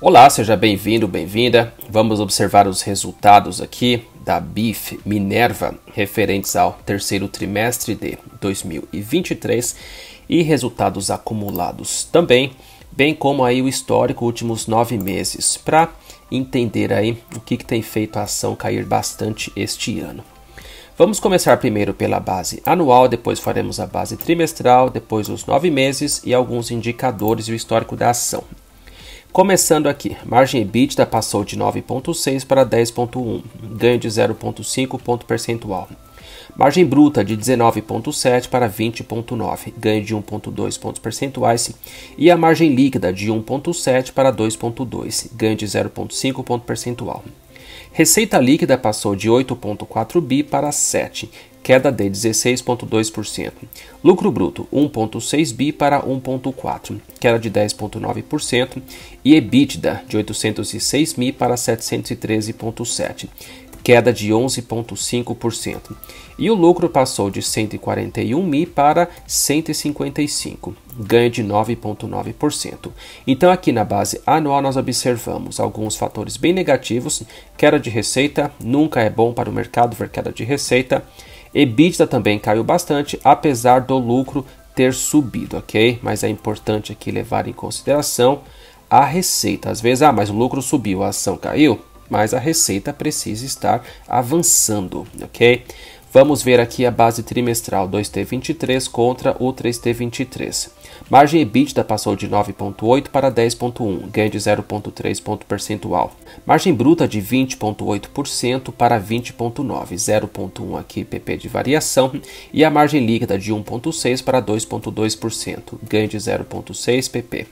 Olá, seja bem-vindo, bem-vinda. Vamos observar os resultados aqui da BIF Minerva referentes ao terceiro trimestre de 2023 e resultados acumulados também, bem como aí o histórico últimos nove meses, para entender aí o que, que tem feito a ação cair bastante este ano. Vamos começar primeiro pela base anual, depois faremos a base trimestral, depois os nove meses e alguns indicadores e o histórico da ação. Começando aqui, margem EBITDA passou de 9,6 para 10,1, ganho de 0,5 ponto percentual. Margem bruta de 19,7 para 20,9, ganho de 1,2 pontos percentuais. E a margem líquida de 1,7 para 2,2, ganho de 0,5 ponto percentual. Receita líquida passou de 8,4 bi para 7, queda de 16,2%. Lucro bruto 1,6 bi para 1,4, queda de 10,9%. E EBITDA de 806 mil para 713,7, queda de 11,5%. E o lucro passou de 141 mil para 155, ganho de 9,9%. Então, aqui na base anual, nós observamos alguns fatores bem negativos: queda de receita, nunca é bom para o mercado ver queda de receita. EBITDA também caiu bastante, apesar do lucro ter subido, ok? Mas é importante aqui levar em consideração a receita. Às vezes, ah, mas o lucro subiu, a ação caiu mas a receita precisa estar avançando, ok? Vamos ver aqui a base trimestral 2T23 contra o 3T23. Margem EBITDA passou de 9,8 para 10,1, ganho de 0,3 ponto percentual. Margem bruta de 20,8% para 20,9, 0,1 aqui PP de variação. E a margem líquida de 1,6 para 2,2%, ganho de 0,6 PP.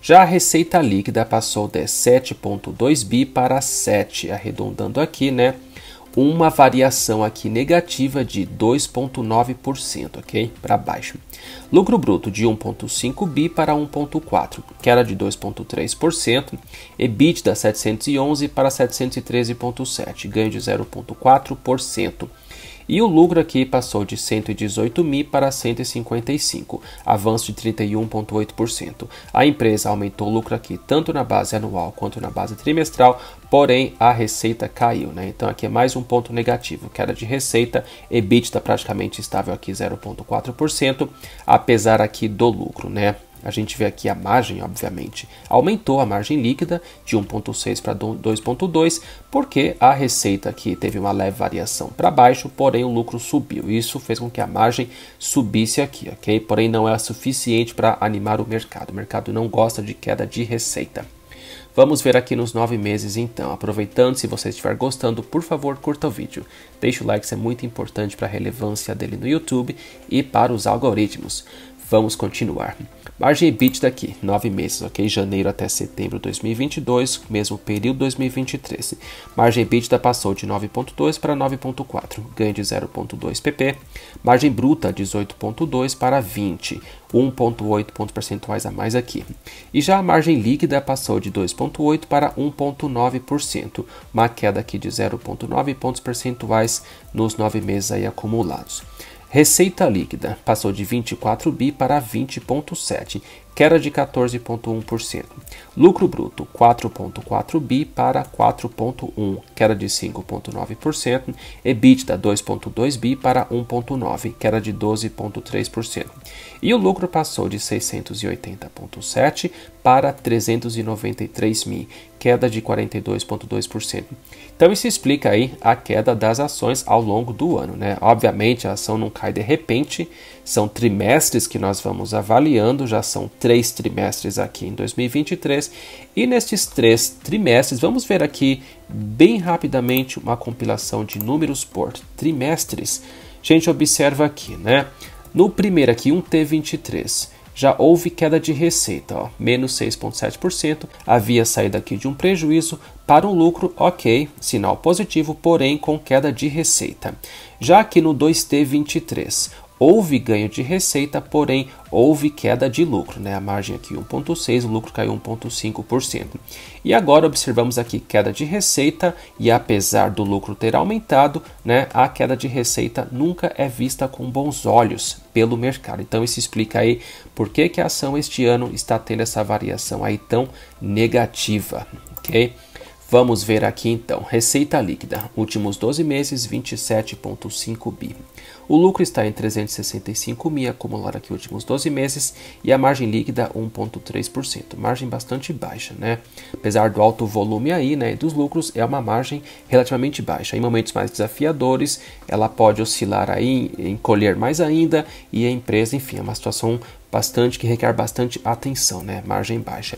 Já a receita líquida passou de 7,2 bi para 7, arredondando aqui, né? uma variação aqui negativa de 2,9%, ok? Para baixo. Lucro bruto de 1,5 bi para 1,4, queda de 2,3%. EBITDA 711 para 713,7, ganho de 0,4% e o lucro aqui passou de 118 mil para 155, avanço de 31,8%. A empresa aumentou o lucro aqui tanto na base anual quanto na base trimestral, porém a receita caiu, né? Então aqui é mais um ponto negativo, queda de receita, EBITDA praticamente estável aqui 0,4%, apesar aqui do lucro, né? a gente vê aqui a margem, obviamente, aumentou a margem líquida de 1,6 para 2,2, porque a receita aqui teve uma leve variação para baixo, porém o lucro subiu. Isso fez com que a margem subisse aqui, ok? Porém, não é suficiente para animar o mercado. O mercado não gosta de queda de receita. Vamos ver aqui nos nove meses então. Aproveitando, se você estiver gostando, por favor, curta o vídeo. Deixe o like, isso é muito importante para a relevância dele no YouTube e para os algoritmos. Vamos continuar. Margem EBITDA aqui, 9 meses, ok? Janeiro até setembro de 2022, mesmo período 2023. Margem EBITDA passou de 9.2 para 9.4, ganho de 0.2 pp. Margem bruta 18.2 para 20, 1.8 pontos percentuais a mais aqui. E já a margem líquida passou de 2.8 para 1.9%, uma queda aqui de 0.9 pontos percentuais nos 9 meses aí acumulados. Receita líquida passou de 24 bi para 20,7 queda de 14,1%. Lucro bruto 4,4 bi para 4,1, queda de 5,9%. EBITDA 2,2 bi para 1,9, queda de 12,3%. E o lucro passou de 680,7 para 393 mil, queda de 42,2%. Então isso explica aí a queda das ações ao longo do ano, né? Obviamente a ação não cai de repente, são trimestres que nós vamos avaliando, já são três três trimestres aqui em 2023. E nestes três trimestres, vamos ver aqui bem rapidamente uma compilação de números por trimestres. A gente, observa aqui, né? No primeiro aqui, um T23 já houve queda de receita, ó, menos 6,7%. Havia saído aqui de um prejuízo para um lucro, ok, sinal positivo, porém com queda de receita. Já aqui no 2T23, Houve ganho de receita, porém houve queda de lucro, né? A margem aqui 1.6, o lucro caiu 1.5%. E agora observamos aqui queda de receita e apesar do lucro ter aumentado, né, a queda de receita nunca é vista com bons olhos pelo mercado. Então isso explica aí por que que a ação este ano está tendo essa variação aí tão negativa, OK? Vamos ver aqui então. Receita líquida, últimos 12 meses, 27,5 bi. O lucro está em 365 mil, acumulado aqui últimos 12 meses, e a margem líquida 1,3%. Margem bastante baixa, né? Apesar do alto volume aí, né, dos lucros, é uma margem relativamente baixa. Em momentos mais desafiadores, ela pode oscilar aí, encolher mais ainda, e a empresa, enfim, é uma situação bastante que requer bastante atenção, né? Margem baixa.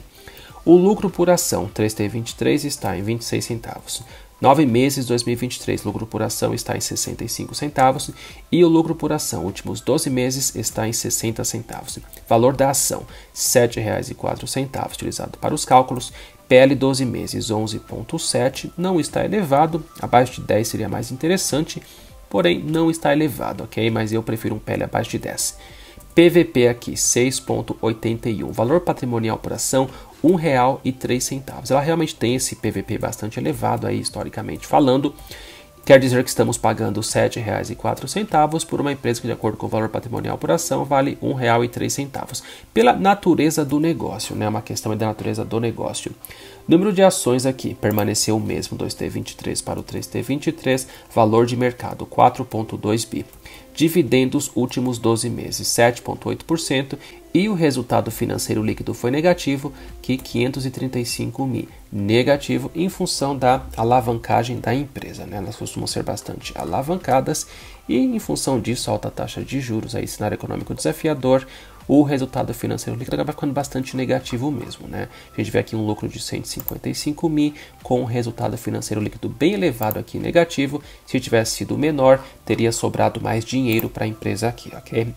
O lucro por ação 3T23 está em 26 centavos. Nove meses 2023, lucro por ação está em 65 centavos e o lucro por ação últimos 12 meses está em 60 centavos. Valor da ação R$ 7,04 utilizado para os cálculos. PL 12 meses 11.7 não está elevado, abaixo de 10 seria mais interessante, porém não está elevado, ok? Mas eu prefiro um PL abaixo de 10. PVP aqui, 6,81. Valor patrimonial por ação, R$ 1,03. Ela realmente tem esse PVP bastante elevado aí, historicamente falando. Quer dizer que estamos pagando R$ 7,04 por uma empresa que, de acordo com o valor patrimonial por ação, vale R$ 1,03. Pela natureza do negócio, né? É uma questão da natureza do negócio. Número de ações aqui permaneceu o mesmo, 2T23 para o 3T23, valor de mercado 4,2 bi dividendos últimos 12 meses, 7,8%, e o resultado financeiro líquido foi negativo, que 535 mil, negativo em função da alavancagem da empresa, né? Elas costumam ser bastante alavancadas e em função disso, alta taxa de juros, aí cenário econômico desafiador, o resultado financeiro líquido acaba ficando bastante negativo mesmo, né? A gente vê aqui um lucro de 155 mil com um resultado financeiro líquido bem elevado aqui negativo. Se tivesse sido menor, teria sobrado mais dinheiro para a empresa aqui, ok?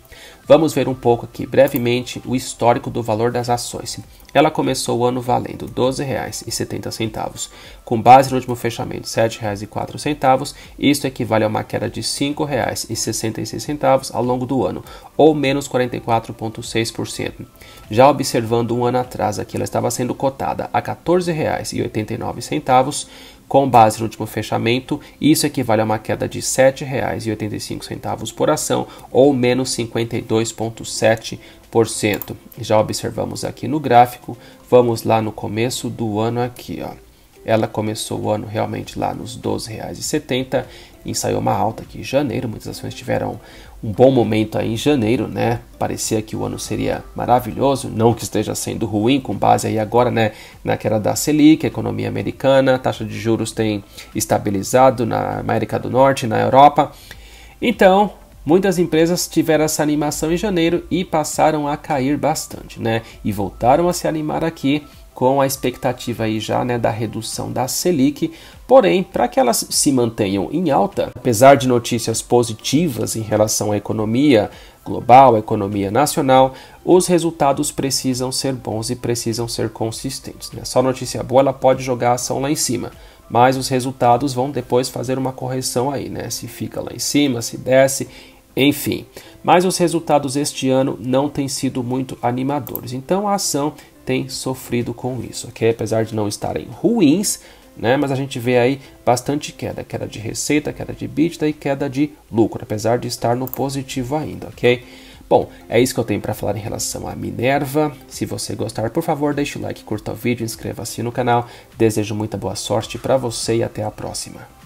Vamos ver um pouco aqui brevemente o histórico do valor das ações. Ela começou o ano valendo R$ 12,70, com base no último fechamento R$ 7,04. Isso equivale a uma queda de R$ 5,66 ao longo do ano, ou menos 44,5%. 0,6%. Já observando um ano atrás, aqui ela estava sendo cotada a R$ 14,89, com base no último fechamento, isso equivale a uma queda de R$ 7,85 por ação, ou menos 52,7%. Já observamos aqui no gráfico, vamos lá no começo do ano aqui, ó. Ela começou o ano realmente lá nos R$ 12,70, ensaiou uma alta aqui em janeiro, muitas ações tiveram um bom momento aí em janeiro, né? Parecia que o ano seria maravilhoso, não que esteja sendo ruim com base aí agora, né, na queda da Selic, economia americana, taxa de juros tem estabilizado na América do Norte, na Europa. Então, muitas empresas tiveram essa animação em janeiro e passaram a cair bastante, né? E voltaram a se animar aqui com a expectativa aí já né, da redução da Selic. Porém, para que elas se mantenham em alta, apesar de notícias positivas em relação à economia global, à economia nacional, os resultados precisam ser bons e precisam ser consistentes. Né? Só notícia boa ela pode jogar a ação lá em cima, mas os resultados vão depois fazer uma correção aí, né? Se fica lá em cima, se desce, enfim. Mas os resultados este ano não têm sido muito animadores. Então a ação tem sofrido com isso, ok? Apesar de não estarem ruins, né? Mas a gente vê aí bastante queda, queda de receita, queda de EBITDA e queda de lucro, apesar de estar no positivo ainda, ok? Bom, é isso que eu tenho para falar em relação à Minerva. Se você gostar, por favor, deixe o like, curta o vídeo, inscreva-se no canal. Desejo muita boa sorte para você e até a próxima.